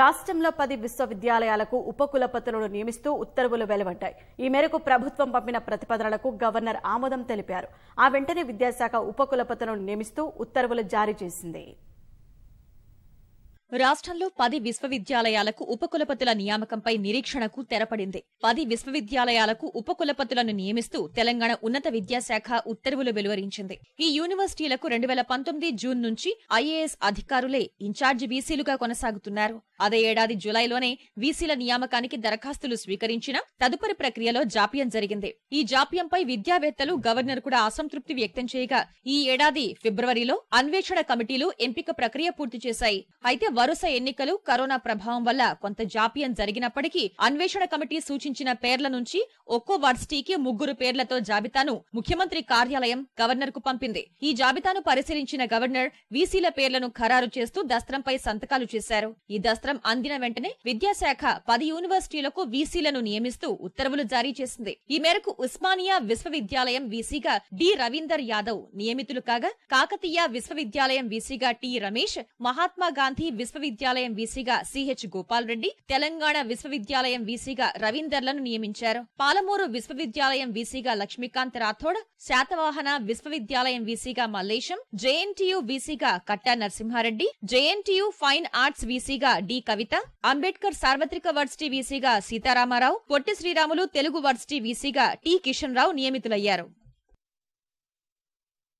రాష్ట్రంలో పది విశ్వవిద్యాలయాలకు ఉపకులపతులను నియమిస్తూ ఉత్తర్వులు వెలువడ్డాయి ఈ మేరకు ప్రభుత్వం పంపిన ప్రతిపాదనలకు గవర్నర్ ఆమోదం తెలిపారు ఆ వెంటనే విద్యాశాఖ ఉపకులపతులను నియమిస్తూ ఉత్తర్వులు జారీ చేసింది రాష్ట్రంలో పది విశ్వవిద్యాలయాలకు ఉపకులపతుల నియామకంపై నిరీక్షణకు తెరపడింది పది విశ్వవిద్యాలయాలకు ఉపకులపతులను నియమిస్తూ తెలంగాణ ఉన్నత విద్యాశాఖ ఉత్తర్వులు వెలువరించింది ఈ యూనివర్సిటీలకు రెండు వేల పంతొమ్మిది జూన్ నుంచి ఐఏఎస్ అధికారులే ఇన్ఛార్జి వీసీలుగా కొనసాగుతున్నారు అదే ఏడాది జులైలోనే వీసీల నియామకానికి దరఖాస్తులు స్వీకరించిన తదుపరి ప్రక్రియలో జాప్యం జరిగింది ఈ జాప్యంపై విద్యావేత్తలు గవర్నర్ కూడా అసంతృప్తి వ్యక్తం చేయగా ఈ ఏడాది ఫిబ్రవరిలో అన్వేషణ కమిటీలు ఎంపిక ప్రక్రియ పూర్తి చేశాయి అయితే వరుస ఎన్నికలు కరోనా ప్రభావం వల్ల కొంత జాప్యం జరిగినప్పటికీ అన్వేషణ కమిటీ సూచించిన పేర్ల నుంచి ఒక్కో వర్సిటీకి ముగ్గురు పేర్లతో జాబితాను ముఖ్యమంత్రి కార్యాలయం గవర్నర్ కు పంపింది ఈ జాబితాను పరిశీలించిన గవర్నర్ వీసీల పేర్లను ఖరారు చేస్తూ దస్త్రంపై సంతకాలు చేశారు ఈ దస్త్రం అందిన వెంటనే విద్యాశాఖ పది యూనివర్సిటీలకు వీసీలను నియమిస్తూ ఉత్తర్వులు జారీ చేసింది ఈ మేరకు ఉస్మానియా విశ్వవిద్యాలయం వీసీగా డి రవీందర్ యాదవ్ నియమితులు కాగా కాకతీయ విశ్వవిద్యాలయం వీసీగా టి రమేష్ మహాత్మా గాంధీ విశ్వవిద్యాలయం వీసీగా సిహెచ్ గోపాల్ రెడ్డి తెలంగాణ విశ్వవిద్యాలయం వీసీగా రవీందర్లను నియమించారు పాలమూరు విశ్వవిద్యాలయం వీసీగా లక్ష్మీకాంత్ రాథోడ్ శాతవాహన విశ్వవిద్యాలయం వీసీగా మల్లేశం జేఎన్టీయూ వీసీగా Katta Narasimhareddy JNTU fine arts వీసీగా డి కవిత అంబేద్కర్ సార్వత్రిక వర్సిటీ వీసీగా సీతారామారావు పొట్టి శ్రీరాములు తెలుగు వర్సిటీ వీసీగా టి కిషన్ రావు నియమితులయ్యారు